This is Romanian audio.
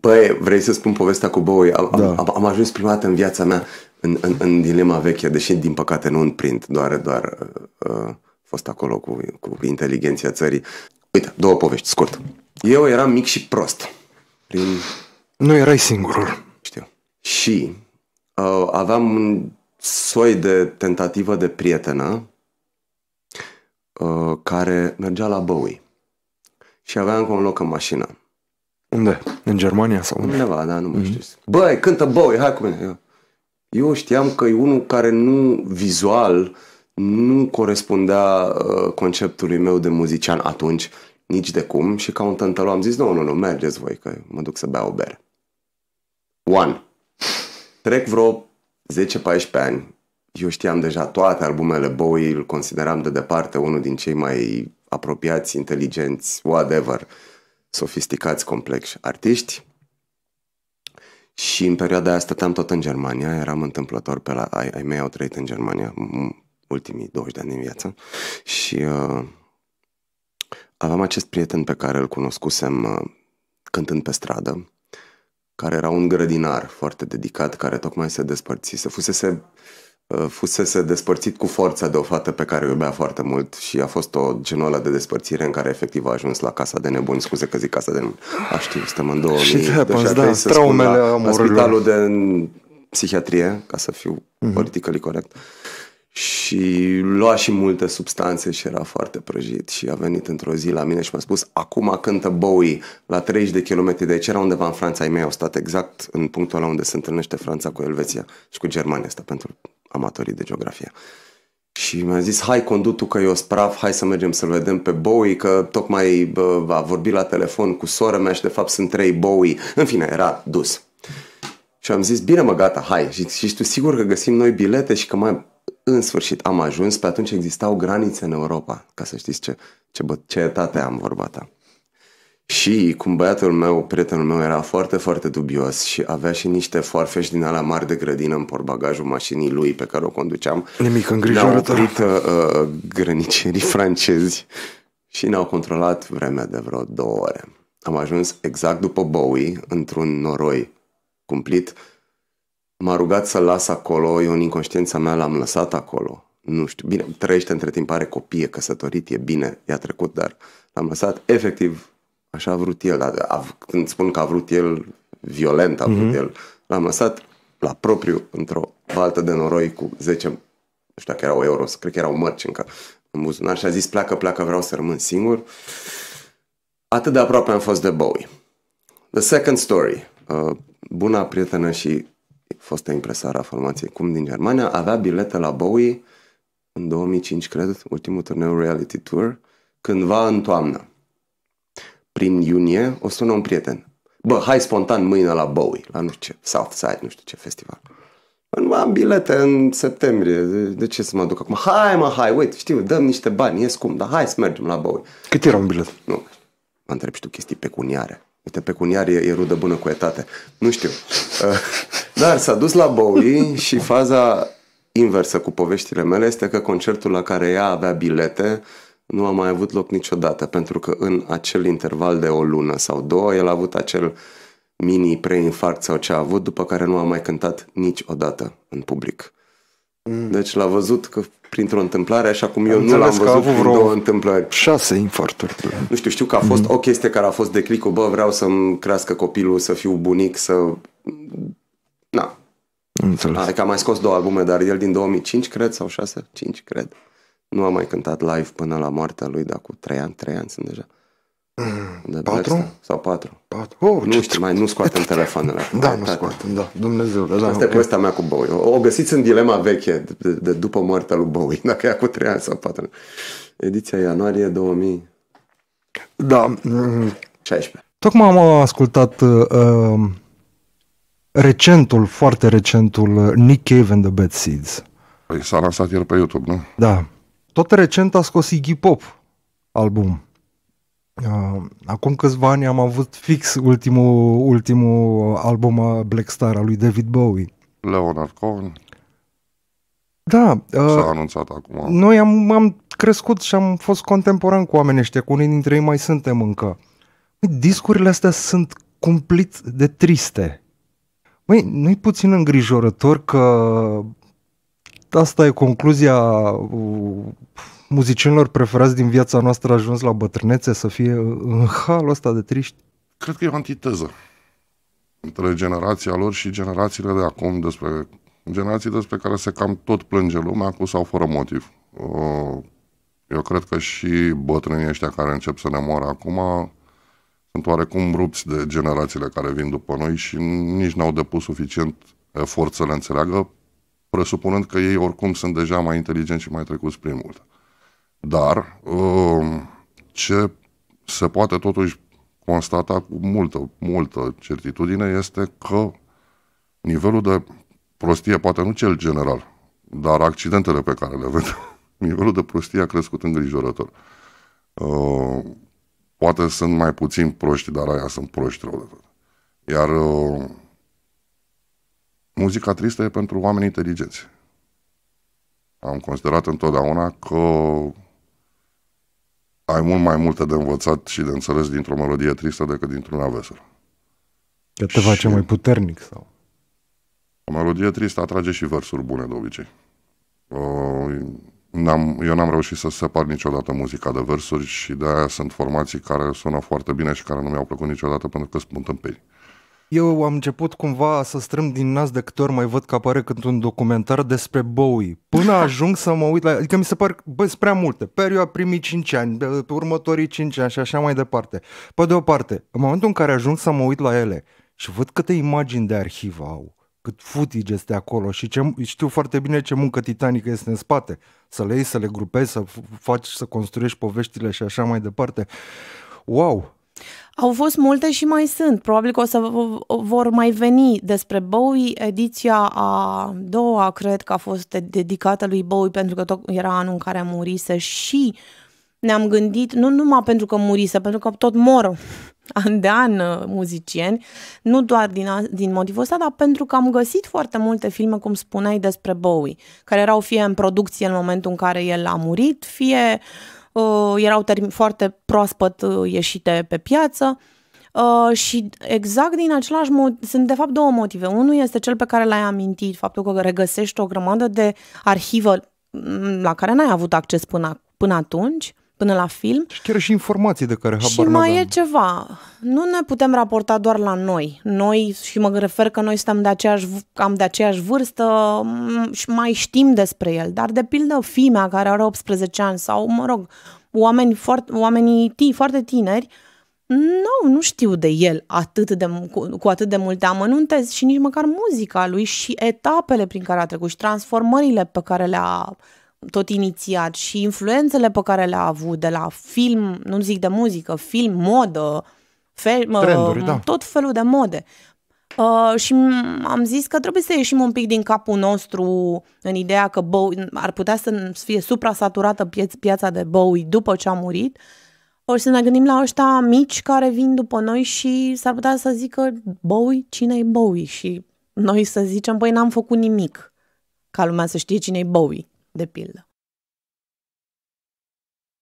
Păi, vrei să spun povestea cu Bowie? Am, da. am, am ajuns prima dată în viața mea în, în, în dilema veche, deși din păcate nu în print, doar, doar uh, uh, fost acolo cu, cu inteligenția țării. Uite, două povești, scurt. Eu eram mic și prost. Prin... Nu erai singurul. Știu. Și uh, aveam un soi de tentativă de prietenă uh, care mergea la Bowie. Și aveam încă un loc în mașină. Unde? În Germania sau unde? Undeva, da, nu mai mm-hmm. știu. Băi, cântă Bowie, hai cu mine. Eu, eu știam că e unul care nu vizual nu corespundea uh, conceptului meu de muzician atunci, nici de cum, și ca un tântălu am zis, nu, nu, nu, mergeți voi, că mă duc să beau o bere. One. Trec vreo 10-14 ani. Eu știam deja toate albumele Bowie, îl consideram de departe unul din cei mai apropiați, inteligenți, whatever. Uh, sofisticați, complexi artiști și în perioada aia stăteam tot în Germania, eram întâmplător pe la... Ai, ai mei au trăit în Germania ultimii 20 de ani din viață și uh, aveam acest prieten pe care îl cunoscusem uh, cântând pe stradă, care era un grădinar foarte dedicat, care tocmai se despărțise, fusese uh, Uh, fusese despărțit cu forța de o fată pe care o iubea foarte mult și a fost o genoală de despărțire în care efectiv a ajuns la casa de nebuni, scuze că zic casa de nebuni, a știu, suntem în 2000 și deci da, să traumele la, la spitalul de psihiatrie, ca să fiu mm-hmm. politică corect și lua și multe substanțe și era foarte prăjit și a venit într-o zi la mine și mi-a spus acum cântă Bowie la 30 de kilometri de aici, era undeva în Franța, ai mei au stat exact în punctul ăla unde se întâlnește Franța cu Elveția și cu Germania asta pentru amatorii de geografie. Și mi-a zis, hai condu tu că eu spraf, hai să mergem să-l vedem pe Bowie, că tocmai bă, a vorbit la telefon cu sora mea și de fapt sunt trei Bowie. În fine, era dus. Și am zis, bine mă, gata, hai. Și, și știu sigur că găsim noi bilete și că mai în sfârșit am ajuns. Pe atunci existau granițe în Europa, ca să știți ce, ce, bă, ce etate am vorbat. ta. Și cum băiatul meu, prietenul meu, era foarte, foarte dubios și avea și niște farfești din alea mari de grădină în portbagajul mașinii lui pe care o conduceam. Nimic îngrijorător. Ne-au oprit uh, uh grănicerii francezi și ne-au controlat vremea de vreo două ore. Am ajuns exact după Bowie, într-un noroi cumplit. M-a rugat să las acolo, eu în inconștiența mea l-am lăsat acolo. Nu știu, bine, trăiește între timp, are copie, căsătorit, e bine, i-a trecut, dar l-am lăsat efectiv Așa a vrut el. A, a, când spun că a vrut el violent, a vrut mm-hmm. el. L-am lăsat la propriu într-o baltă de noroi cu 10, nu știu dacă erau euro, cred că erau mărci încă în buzunar și a zis pleacă, pleacă, vreau să rămân singur. Atât de aproape am fost de Bowie. The second story. Uh, buna prietenă și fostă impresară a formației Cum din Germania avea bilete la Bowie în 2005, cred, ultimul turneu Reality Tour, cândva în toamnă prin iunie, o sună un prieten. Bă, hai spontan mâine la Bowie, la nu știu ce, Southside, nu știu ce festival. Nu am bilete în septembrie, de, de ce să mă duc acum? Hai mă, hai, uite, știu, dăm niște bani, e scump, dar hai să mergem la Bowie. Cât era un bilet? Nu, mă întreb și tu chestii pecuniare. Uite, pecuniar e, e rudă bună cu etate. Nu știu. Uh, dar s-a dus la Bowie și faza inversă cu poveștile mele este că concertul la care ea avea bilete nu a mai avut loc niciodată, pentru că în acel interval de o lună sau două, el a avut acel mini preinfarct sau ce a avut, după care nu a mai cântat niciodată în public. Mm. Deci l-a văzut că printr-o întâmplare, așa cum eu nu l-am văzut avut vreo două întâmplări. Șase infarturi. Nu știu, știu că a fost mm. o chestie care a fost clicul, bă, vreau să-mi crească copilul, să fiu bunic, să... Na. Înțeles. Adică a mai scos două albume, dar el din 2005, cred, sau șase, cinci cred. Nu am mai cântat live până la moartea lui, dar cu trei ani, trei ani sunt deja. Mm, de patru? Blackstar. Sau patru. patru. Oh, nu știu, trebuie. mai nu scoatem telefoanele. da, nu scoatem, da. Dumnezeu. Da, Asta okay. e povestea mea cu Bowie. O, o găsiți în dilema veche de, de, de după moartea lui Bowie, dacă e cu trei ani sau patru. Ediția ianuarie 2000. Da. 16. Mm. Tocmai am ascultat uh, um, recentul, foarte recentul uh, Nick Cave and the Bad Seeds. Păi s-a lansat el pe YouTube, nu? Da. Tot recent a scos Iggy Pop album. Uh, acum câțiva ani am avut fix ultimul, ultimul album uh, Black Star al lui David Bowie. Leonard Cohen. Da. S-a uh, anunțat acum. Noi am, am crescut și am fost contemporan cu oamenii ăștia, cu unii dintre ei mai suntem încă. Discurile astea sunt cumplit de triste. Măi, nu-i puțin îngrijorător că asta e concluzia uh, muzicienilor preferați din viața noastră ajuns la bătrânețe să fie în halul ăsta de triști? Cred că e o antiteză între generația lor și generațiile de acum despre generații despre care se cam tot plânge lumea cu sau fără motiv. Uh, eu cred că și bătrânii ăștia care încep să ne moară acum sunt oarecum rupți de generațiile care vin după noi și nici n-au depus suficient efort să le înțeleagă presupunând că ei oricum sunt deja mai inteligenți și mai trecuți prin mult. Dar um, ce se poate totuși constata cu multă, multă certitudine este că nivelul de prostie, poate nu cel general, dar accidentele pe care le vedem, nivelul de prostie a crescut îngrijorător. Uh, poate sunt mai puțin proști, dar aia sunt proști rău de tot. Iar uh, Muzica tristă e pentru oameni inteligenți. Am considerat întotdeauna că ai mult mai multe de învățat și de înțeles dintr-o melodie tristă decât dintr-una veselă. Că te face mai puternic sau? O melodie tristă atrage și versuri bune de obicei. eu n-am reușit să separ niciodată muzica de versuri și de aia sunt formații care sună foarte bine și care nu mi-au plăcut niciodată pentru că sunt tâmpeni. Eu am început cumva să strâm din nas de câte ori mai văd că apare cât un documentar despre Bowie. Până ajung să mă uit la... Adică mi se par, bă, sunt prea multe. Perioada primii 5 ani, următorii 5 ani și așa mai departe. Pe de o parte, în momentul în care ajung să mă uit la ele și văd câte imagini de arhivă au, cât footage este acolo și ce, știu foarte bine ce muncă titanică este în spate. Să le iei, să le grupezi, să faci, să construiești poveștile și așa mai departe. Wow, au fost multe și mai sunt. Probabil că o să vor mai veni despre Bowie. Ediția a doua, cred că a fost dedicată lui Bowie, pentru că tot era anul în care murise și ne-am gândit, nu numai pentru că murise, pentru că tot mor an de an uh, muzicieni, nu doar din, a, din motivul ăsta, dar pentru că am găsit foarte multe filme, cum spuneai, despre Bowie, care erau fie în producție în momentul în care el a murit, fie uh, Uh, erau term- foarte proaspăt uh, ieșite pe piață. Uh, și exact din același mod sunt de fapt două motive. Unul este cel pe care l-ai amintit, faptul că regăsești o grămadă de arhivă mm, la care n-ai avut acces până, până atunci până la film. Și chiar și informații de care habar Și mai e ceva. Nu ne putem raporta doar la noi. Noi, și mă refer că noi suntem de aceeași, am de aceeași vârstă și mai știm despre el. Dar, de pildă, fimea care are 18 ani sau, mă rog, oameni foarte, oamenii tii, foarte tineri, nu, nu știu de el atât de, cu, cu atât de multe amănunte și nici măcar muzica lui și etapele prin care a trecut și transformările pe care le-a tot inițiat și influențele pe care le-a avut de la film, nu zic de muzică, film, modă, fel, Trenduri, uh, da. tot felul de mode. Uh, și am zis că trebuie să ieșim un pic din capul nostru în ideea că Bowie, ar putea să fie supra-saturată piața de Bowie după ce a murit ori să ne gândim la ăștia mici care vin după noi și s-ar putea să zică Bowie, cine e Bowie? Și noi să zicem, băi, n-am făcut nimic ca lumea să știe cine e Bowie. de pildo.